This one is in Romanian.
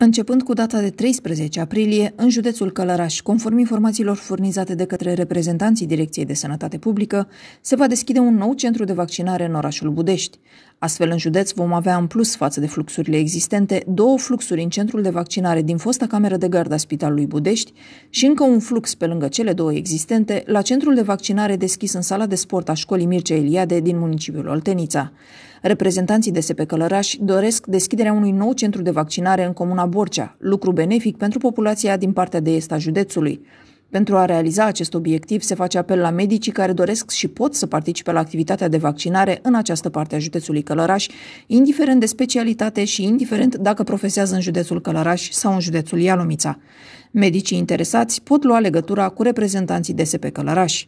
Începând cu data de 13 aprilie, în județul Călăraș, conform informațiilor furnizate de către reprezentanții Direcției de Sănătate Publică, se va deschide un nou centru de vaccinare în orașul Budești. Astfel, în județ vom avea în plus față de fluxurile existente două fluxuri în centrul de vaccinare din fosta cameră de gardă a Spitalului Budești și încă un flux pe lângă cele două existente la centrul de vaccinare deschis în sala de sport a școlii Mircea Eliade din municipiul Oltenița. Reprezentanții de SP Călăraș doresc deschiderea unui nou centru de vaccinare în comuna Borcea, lucru benefic pentru populația din partea de est a județului. Pentru a realiza acest obiectiv, se face apel la medicii care doresc și pot să participe la activitatea de vaccinare în această parte a județului Călăraș, indiferent de specialitate și indiferent dacă profesează în județul Călăraș sau în județul Ialomița. Medicii interesați pot lua legătura cu reprezentanții DSP Călăraș.